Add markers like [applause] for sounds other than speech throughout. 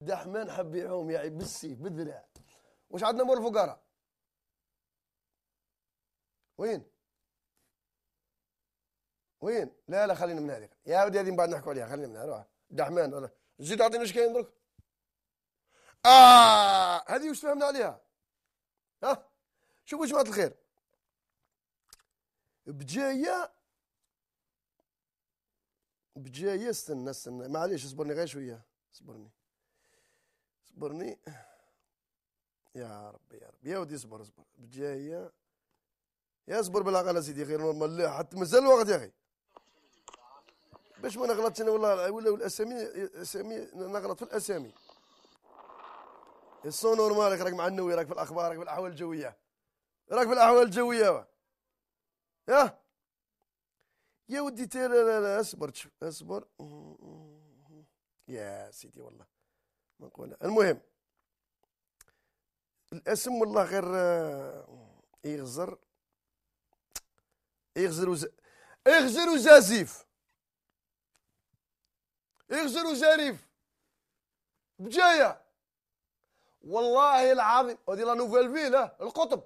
دحمان حبيعهم يعي بالسيف بالذراع واش عندنا مور الفقراء وين وين لا لا خلينا من هذيك يا ودي هذه من بعد نحكوا عليها خلينا منها روح دحمان زيد اعطيني واش كاين درك اه هذه واش فهمنا عليها ها شوفوا جماعه الخير بجايه بجايه استنى استنى معليش اصبرني غير شويه اصبرني اصبرني يا ربي يا ربي يا ودي اصبر اصبر بالجاية يا اصبر بالعقل سيدي غير نورمال لا حتى مازال الوقت يا اخي باش ما نغلطش انا والله ولا الاسامي اسامي نغلط في الاسامي السو نورمال راك مع النوي راك في الاخبار راك في الاحوال الجويه راك في الاحوال الجويه يا يا ودي اصبر اصبر يا سيدي والله مقولة المهم الاسم والله غير آه، يغزر يغزر وز... يغزر وزازيف يغزر وزريف بجايه والله العظيم هذه لا نوفيل فيل القطب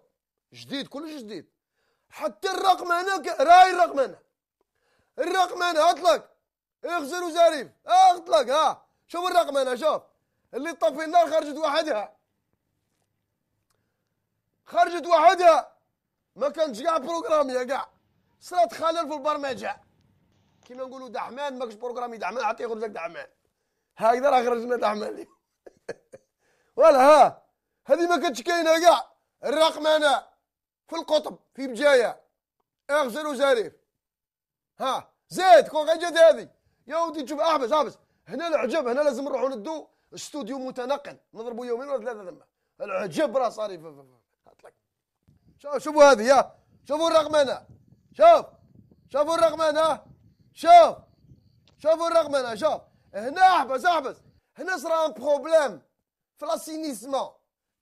جديد كلش جديد حتى الرقم هنا راي الرقم هنا الرقم هنا اطلق اغزر وزريف آه، اطلق ها آه. شوف الرقم هنا شوف اللي تطفي النار خرجت وحدها خرجت وحدها ما كانتش كاع بروغرامية كاع صرات خلل في البرمجة كيما نقولوا دحمان ماكش بروغرامي دحمان عطيه يخرج لك دحمان هكذا راه خرجنا دحمان [laughs] ولا ها هذه ما كانتش كاينة كاع الرقم أنا في القطب في بجاية أغزل وزريف ها زيد كون غير جات هذه يا ودي تشوف احبس احبس هنا العجب هنا لازم نروحوا ندو استوديو متنقل نضربوا يومين ولا ثلاثه ثم العجب راه صار اطلق شوف شوفوا هذه يا شوفوا الرقمنه شوف شوفوا الرقمنه شوف شوفوا الرقمنه شوف هنا احبس احبس هنا صرا ان بروبليم في لاسينيسمون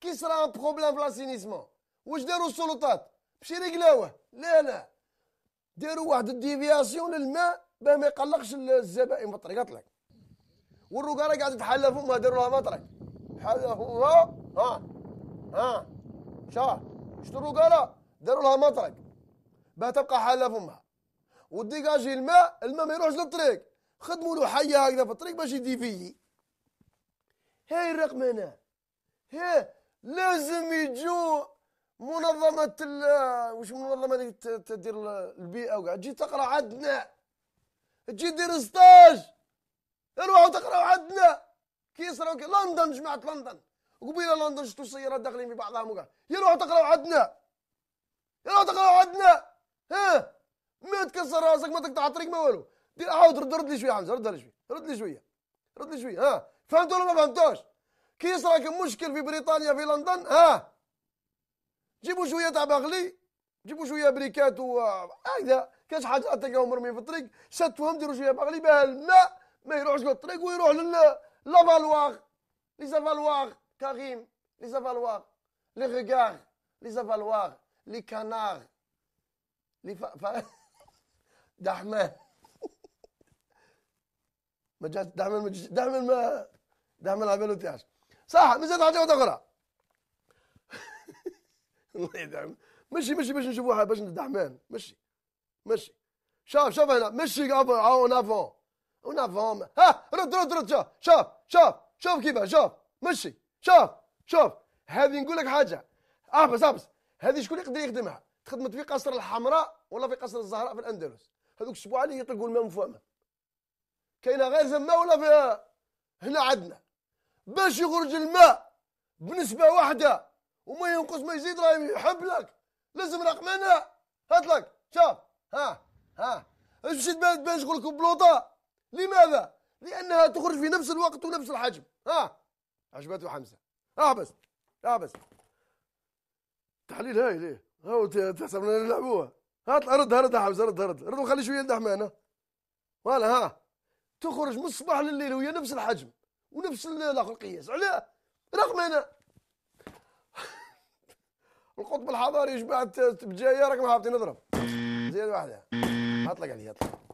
كي صرا ان بروبليم في لاسينيسمون واش داروا السلطات مشي رجلاوه لا لا داروا واحد الديفياسيون للماء باه ما يقلقش الزبائن في الطريق اطلق والرجاله قاعده تتحلى ما دروا لها مطرح حلى ها ها شاف شتو الرجاله داروا لها مطرق باه تبقى حاله فمها وديكاجي الماء الماء ما يروحش للطريق خدموا له حيه هكذا في الطريق باش يدي فيه هاي الرقم هنا هي لازم يجوا منظمة وش منظمة اللي تدير البيئة وقاعد تجي تقرا عندنا تجي دير ستاج روحوا تقراوا عندنا كيصراو كي لندن جماعه لندن قبيله لندن شتو السيارات داخلين في بعضهم وكاع يروحوا تقراوا عندنا يروحوا تقراوا عندنا ها ما تكسر راسك ما تقطع طريق ما والو دير عاود رد رد لي شويه حمزه رد لي شويه رد لي شويه رد لي شويه ها فهمتوا ولا ما فهمتوش كي يصراك مشكل في بريطانيا في لندن ها جيبوا شويه تاع باغلي جيبوا شويه بريكات و هكذا كاش حاجة تلقاهم مرميين في الطريق شتوهم ديروا شويه باغلي بها الماء ما يروحش للطريق ويروح لل لا فالواغ لي زافالواغ كريم لي زافالواغ لي ريغار لي زافالواغ لي كانار لي ف... ف... [laughs] دحمان [laughs] ما جات دحمان ما دحمان ما دحمان على تاعش صح مازال حاجه اخرى [laughs] الله يدعم مشي مشي باش نشوفوها باش ندعمان مشي مشي شوف شوف هنا مشي افون اون افون ونافهم ها رد رد رد شوف شوف شوف شوف كيفاه شوف مشي شوف شوف هذه نقول لك حاجه احبس احبس هذه شكون يقدر يخدمها تخدمت في قصر الحمراء ولا في قصر الزهراء في الاندلس هذوك الشبوع اللي يطلقوا الماء من فمه كاينه غير زما ولا في هنا عندنا باش يخرج الماء بنسبه واحده وما ينقص ما يزيد راه يحب لك لازم رقمنا هات لك شوف ها ها اش مشيت باش تقول لك بلوطه لماذا؟ لأنها تخرج في نفس الوقت ونفس الحجم آه عجبته حمزة آه بس آه بس تحليل هاي ليه؟ هو تحسب لنا نلعبوها هات رد يا حمزه رد رد رد وخلي شويه لحمانه ولا ها تخرج من الصباح لليل وهي نفس الحجم ونفس الاخر القياس علاه رغم انا [laughs] القطب الحضاري يا جماعه بجايه ما حاطين نضرب زيد واحده اطلق عليها يعني، اطلق